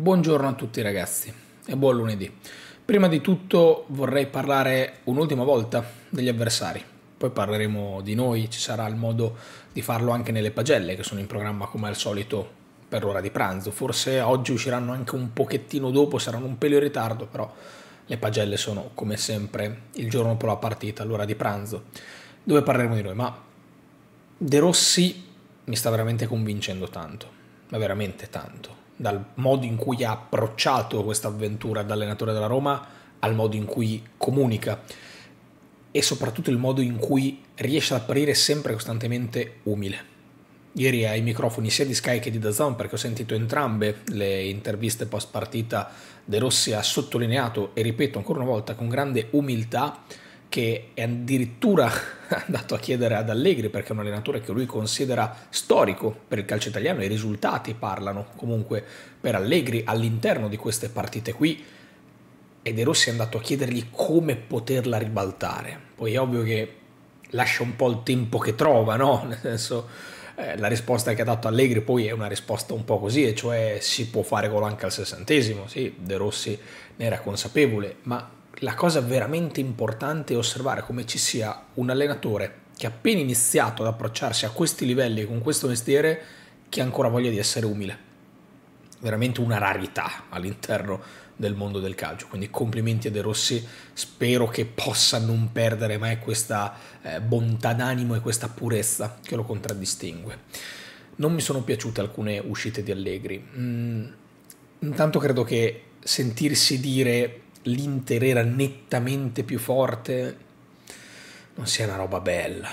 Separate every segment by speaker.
Speaker 1: Buongiorno a tutti ragazzi e buon lunedì. Prima di tutto vorrei parlare un'ultima volta degli avversari, poi parleremo di noi, ci sarà il modo di farlo anche nelle pagelle che sono in programma come al solito per l'ora di pranzo, forse oggi usciranno anche un pochettino dopo, saranno un pelo in ritardo, però le pagelle sono come sempre il giorno dopo la partita, l'ora di pranzo, dove parleremo di noi, ma De Rossi mi sta veramente convincendo tanto, ma veramente tanto dal modo in cui ha approcciato questa avventura da allenatore della Roma al modo in cui comunica e soprattutto il modo in cui riesce ad apparire sempre costantemente umile. Ieri ai microfoni sia di Sky che di Dazon, perché ho sentito entrambe le interviste post partita, De Rossi ha sottolineato, e ripeto ancora una volta, con grande umiltà che è addirittura andato a chiedere ad Allegri perché è un allenatore che lui considera storico per il calcio italiano, i risultati parlano comunque per Allegri all'interno di queste partite qui e De Rossi è andato a chiedergli come poterla ribaltare. Poi è ovvio che lascia un po' il tempo che trova, no? Nel senso eh, la risposta che ha dato Allegri poi è una risposta un po' così, e cioè si può fare gol anche al sessantesimo, sì, De Rossi ne era consapevole, ma la cosa veramente importante è osservare come ci sia un allenatore che ha appena iniziato ad approcciarsi a questi livelli con questo mestiere che ha ancora voglia di essere umile. Veramente una rarità all'interno del mondo del calcio. Quindi complimenti a De Rossi, spero che possa non perdere mai questa eh, bontà d'animo e questa purezza che lo contraddistingue. Non mi sono piaciute alcune uscite di Allegri. Mm, intanto credo che sentirsi dire l'Inter era nettamente più forte, non sia una roba bella.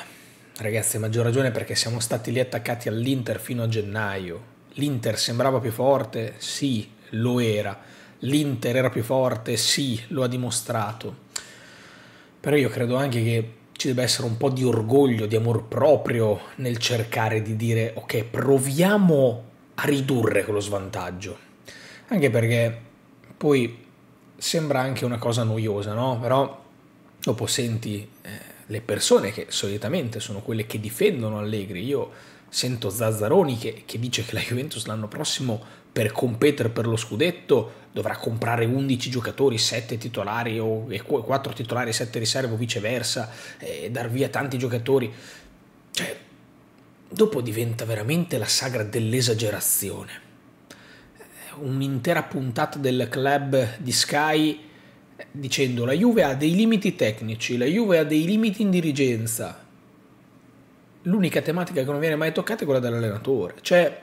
Speaker 1: Ragazzi, a maggior ragione perché siamo stati lì attaccati all'Inter fino a gennaio. L'Inter sembrava più forte? Sì, lo era. L'Inter era più forte? Sì, lo ha dimostrato. Però io credo anche che ci debba essere un po' di orgoglio, di amor proprio nel cercare di dire ok, proviamo a ridurre quello svantaggio. Anche perché poi sembra anche una cosa noiosa, no? Però dopo senti eh, le persone che solitamente sono quelle che difendono Allegri. Io sento Zazzaroni che, che dice che la Juventus l'anno prossimo per competere per lo scudetto dovrà comprare 11 giocatori, 7 titolari o 4 titolari, 7 riserve o viceversa, e dar via tanti giocatori. Cioè, dopo diventa veramente la sagra dell'esagerazione un'intera puntata del club di Sky dicendo la Juve ha dei limiti tecnici, la Juve ha dei limiti in dirigenza. L'unica tematica che non viene mai toccata è quella dell'allenatore. Cioè,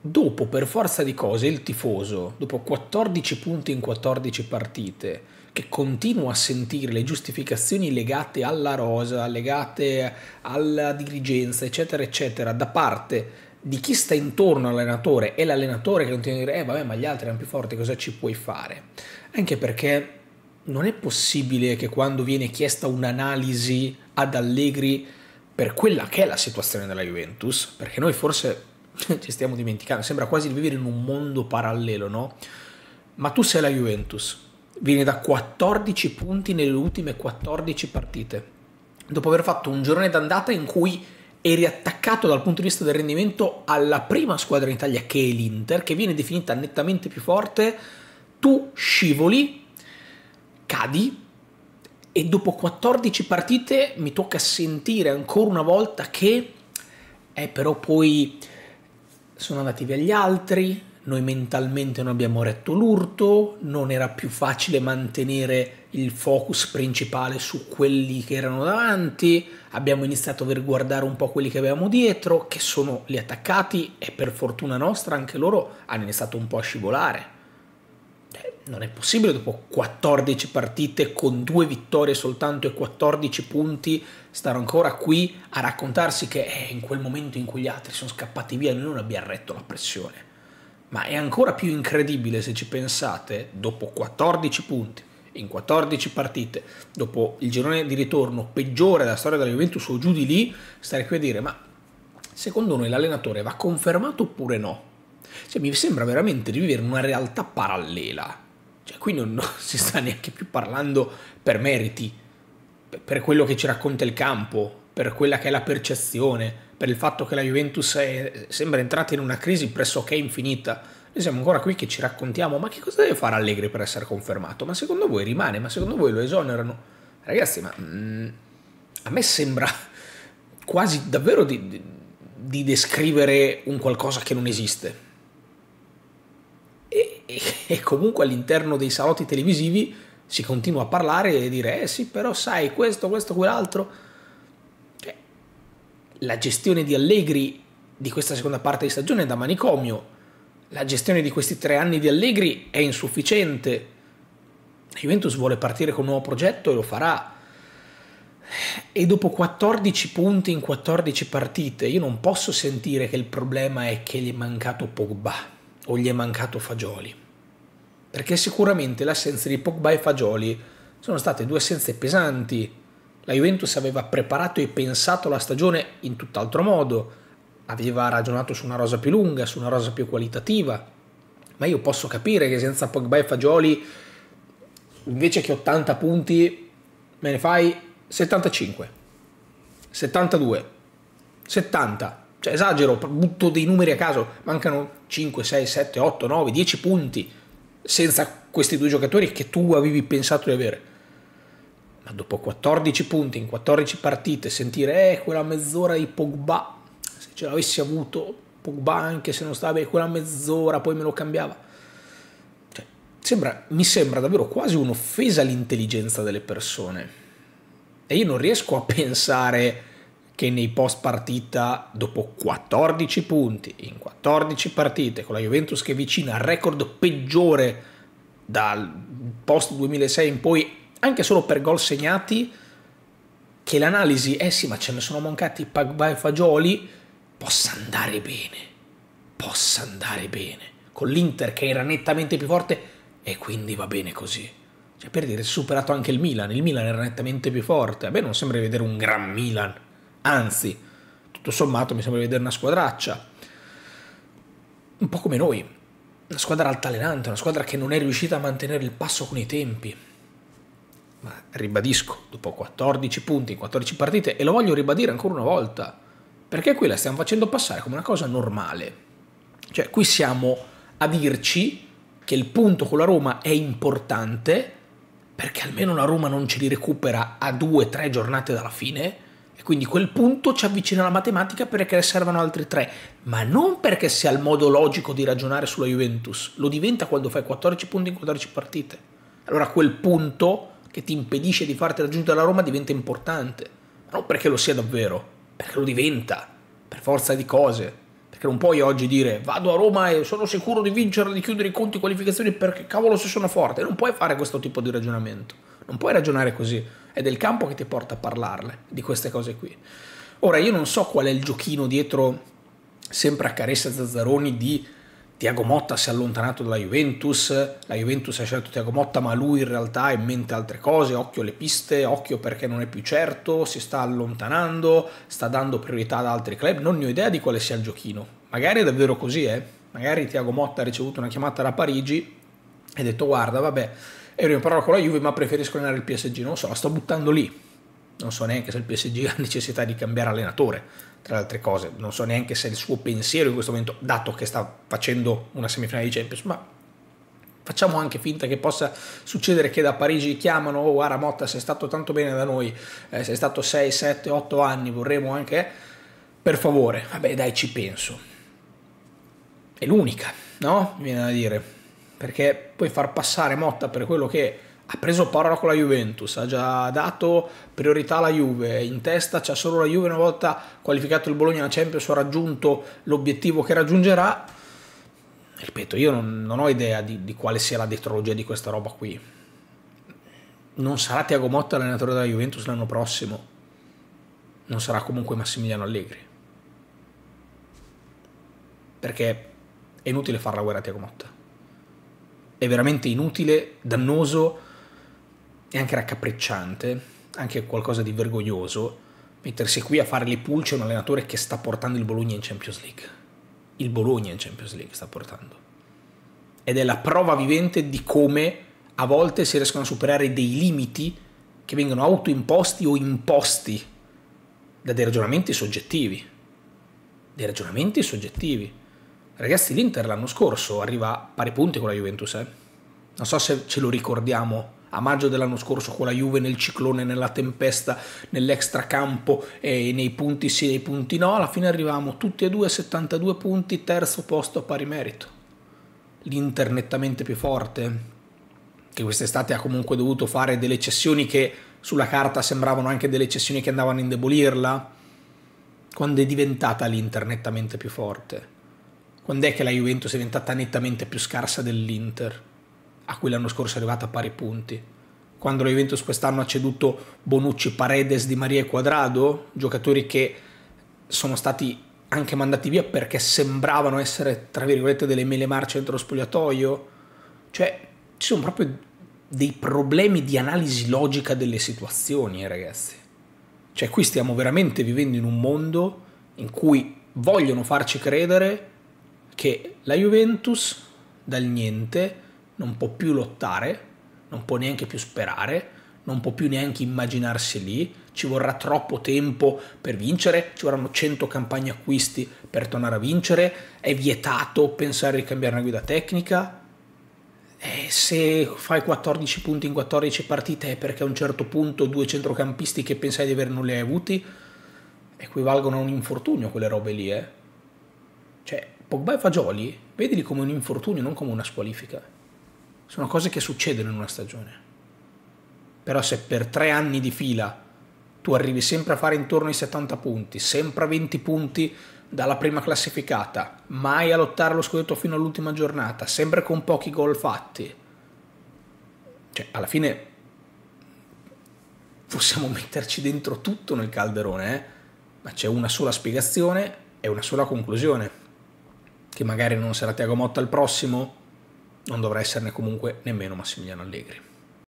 Speaker 1: dopo per forza di cose il tifoso, dopo 14 punti in 14 partite, che continua a sentire le giustificazioni legate alla rosa, legate alla dirigenza, eccetera, eccetera, da parte di chi sta intorno all'allenatore e l'allenatore che continua a dire eh vabbè ma gli altri erano più forti cosa ci puoi fare? Anche perché non è possibile che quando viene chiesta un'analisi ad Allegri per quella che è la situazione della Juventus, perché noi forse ci stiamo dimenticando, sembra quasi di vivere in un mondo parallelo, no? Ma tu sei la Juventus, vieni da 14 punti nelle ultime 14 partite, dopo aver fatto un giorno d'andata in cui e riattaccato dal punto di vista del rendimento alla prima squadra in Italia che è l'Inter, che viene definita nettamente più forte, tu scivoli, cadi e dopo 14 partite mi tocca sentire ancora una volta che eh, però poi sono andati via gli altri, noi mentalmente non abbiamo retto l'urto, non era più facile mantenere il focus principale su quelli che erano davanti, abbiamo iniziato a guardare un po' quelli che avevamo dietro, che sono gli attaccati e per fortuna nostra anche loro hanno iniziato un po' a scivolare. Eh, non è possibile dopo 14 partite con due vittorie soltanto e 14 punti stare ancora qui a raccontarsi che eh, in quel momento in cui gli altri sono scappati via noi non abbiamo retto la pressione ma è ancora più incredibile se ci pensate, dopo 14 punti in 14 partite, dopo il girone di ritorno peggiore della storia della Juventus o giù di lì, stare qui a dire ma secondo noi l'allenatore va confermato oppure no? Cioè, mi sembra veramente di vivere una realtà parallela. Cioè, qui non, non si sta neanche più parlando per meriti, per quello che ci racconta il campo, per quella che è la percezione, per il fatto che la Juventus è, sembra entrata in una crisi pressoché infinita. Noi siamo ancora qui che ci raccontiamo, ma che cosa deve fare Allegri per essere confermato? Ma secondo voi rimane? Ma secondo voi lo esonerano? Ragazzi, ma mm, a me sembra quasi davvero di, di, di, descrivere un qualcosa che non esiste. E, e, e comunque all'interno dei salotti televisivi si continua a parlare e dire, eh sì, però sai, questo, questo, quell'altro la gestione di Allegri di questa seconda parte di stagione è da manicomio. La gestione di questi tre anni di Allegri è insufficiente. La Juventus vuole partire con un nuovo progetto e lo farà. E dopo 14 punti in 14 partite, io non posso sentire che il problema è che gli è mancato Pogba o gli è mancato Fagioli. Perché sicuramente l'assenza di Pogba e Fagioli sono state due assenze pesanti la Juventus aveva preparato e pensato la stagione in tutt'altro modo, aveva ragionato su una rosa più lunga, su una rosa più qualitativa, ma io posso capire che senza Pogba e Fagioli invece che 80 punti me ne fai 75, 72, 70, cioè esagero, butto dei numeri a caso, mancano 5, 6, 7, 8, 9, 10 punti senza questi due giocatori che tu avevi pensato di avere ma dopo 14 punti in 14 partite sentire eh, quella mezz'ora di Pogba, se ce l'avessi avuto Pogba anche se non stava bene, eh, quella mezz'ora poi me lo cambiava. Cioè, sembra, mi sembra davvero quasi un'offesa all'intelligenza delle persone. E io non riesco a pensare che nei post partita, dopo 14 punti in 14 partite, con la Juventus che è vicina al record peggiore dal post 2006 in poi anche solo per gol segnati, che l'analisi, eh sì, ma ce ne sono mancati Pagba e Fagioli, possa andare bene. Possa andare bene. Con l'Inter che era nettamente più forte e quindi va bene così. Cioè, per dire, superato anche il Milan. Il Milan era nettamente più forte. A me non sembra di vedere un gran Milan. Anzi, tutto sommato mi sembra di vedere una squadraccia. Un po' come noi. Una squadra altalenante, una squadra che non è riuscita a mantenere il passo con i tempi ma ribadisco, dopo 14 punti in 14 partite, e lo voglio ribadire ancora una volta, perché qui la stiamo facendo passare come una cosa normale. Cioè, qui siamo a dirci che il punto con la Roma è importante, perché almeno la Roma non ce li recupera a due o tre giornate dalla fine, e quindi quel punto ci avvicina alla matematica perché ne servono altri tre, ma non perché sia il modo logico di ragionare sulla Juventus, lo diventa quando fai 14 punti in 14 partite. Allora quel punto che ti impedisce di farti raggiungere la Roma diventa importante. Ma non perché lo sia davvero, perché lo diventa, per forza di cose. Perché non puoi oggi dire vado a Roma e sono sicuro di vincere, di chiudere i conti qualificazioni perché cavolo se sono forte. Non puoi fare questo tipo di ragionamento. Non puoi ragionare così. È del campo che ti porta a parlarle di queste cose qui. Ora io non so qual è il giochino dietro sempre a Caressa Zazzaroni di Tiago Motta si è allontanato dalla Juventus, la Juventus ha scelto Tiago Motta ma lui in realtà ha in mente altre cose, occhio alle piste, occhio perché non è più certo, si sta allontanando, sta dando priorità ad altri club, non ne ho idea di quale sia il giochino. Magari è davvero così, eh? Magari Tiago Motta ha ricevuto una chiamata da Parigi e ha detto guarda vabbè, ero in parola con la Juve ma preferisco allenare il PSG, non so, la sto buttando lì. Non so neanche se il PSG ha necessità di cambiare allenatore tra le altre cose, non so neanche se il suo pensiero in questo momento, dato che sta facendo una semifinale di Champions, ma facciamo anche finta che possa succedere che da Parigi chiamano oh guarda Motta sei stato tanto bene da noi eh, sei stato 6, 7, 8 anni vorremmo anche per favore vabbè dai ci penso è l'unica no? mi viene da dire perché puoi far passare Motta per quello che ha preso Parla con la Juventus, ha già dato priorità alla Juve, in testa c'è solo la Juve una volta qualificato il Bologna alla Champions ha raggiunto l'obiettivo che raggiungerà. Ripeto, io non, non ho idea di, di, quale sia la detrologia di questa roba qui. Non sarà Tiago Motta l'allenatore della Juventus l'anno prossimo, non sarà comunque Massimiliano Allegri. Perché è inutile fare la guerra a Tiago Motta. È veramente inutile, dannoso e anche raccapricciante, anche qualcosa di vergognoso, mettersi qui a fare le pulce a un allenatore che sta portando il Bologna in Champions League. Il Bologna in Champions League sta portando. Ed è la prova vivente di come a volte si riescono a superare dei limiti che vengono autoimposti o imposti da dei ragionamenti soggettivi. Dei ragionamenti soggettivi. Ragazzi, l'Inter l'anno scorso arriva a pari punti con la Juventus, eh? Non so se ce lo ricordiamo a maggio dell'anno scorso con la Juve nel ciclone, nella tempesta, nell'extracampo e nei punti sì e nei punti no, alla fine arriviamo tutti e due a 72 punti, terzo posto a pari merito. L'Inter nettamente più forte, che quest'estate ha comunque dovuto fare delle cessioni che sulla carta sembravano anche delle cessioni che andavano a indebolirla, quando è diventata l'Inter nettamente più forte? Quando è che la Juventus è diventata nettamente più scarsa dell'Inter? a cui l'anno scorso è arrivata a pari punti. Quando la Juventus quest'anno ha ceduto Bonucci, Paredes, Di Maria e Quadrado, giocatori che sono stati anche mandati via perché sembravano essere, tra virgolette, delle mele marce dentro lo spogliatoio. Cioè, ci sono proprio dei problemi di analisi logica delle situazioni, eh, ragazzi. Cioè, qui stiamo veramente vivendo in un mondo in cui vogliono farci credere che la Juventus dal niente non può più lottare, non può neanche più sperare, non può più neanche immaginarsi lì, ci vorrà troppo tempo per vincere, ci vorranno 100 campagne acquisti per tornare a vincere, è vietato pensare di cambiare una guida tecnica. E eh, se fai 14 punti in 14 partite è perché a un certo punto due centrocampisti che pensai di aver non li hai avuti equivalgono a un infortunio quelle robe lì, eh. Cioè, Pogba e Fagioli, vedili come un infortunio, non come una squalifica sono cose che succedono in una stagione. Però se per tre anni di fila tu arrivi sempre a fare intorno ai 70 punti, sempre a 20 punti dalla prima classificata, mai a lottare lo scudetto fino all'ultima giornata, sempre con pochi gol fatti, cioè alla fine possiamo metterci dentro tutto nel calderone, eh? ma c'è una sola spiegazione e una sola conclusione, che magari non sarà Tiago Motta il prossimo, non dovrà esserne comunque nemmeno Massimiliano Allegri.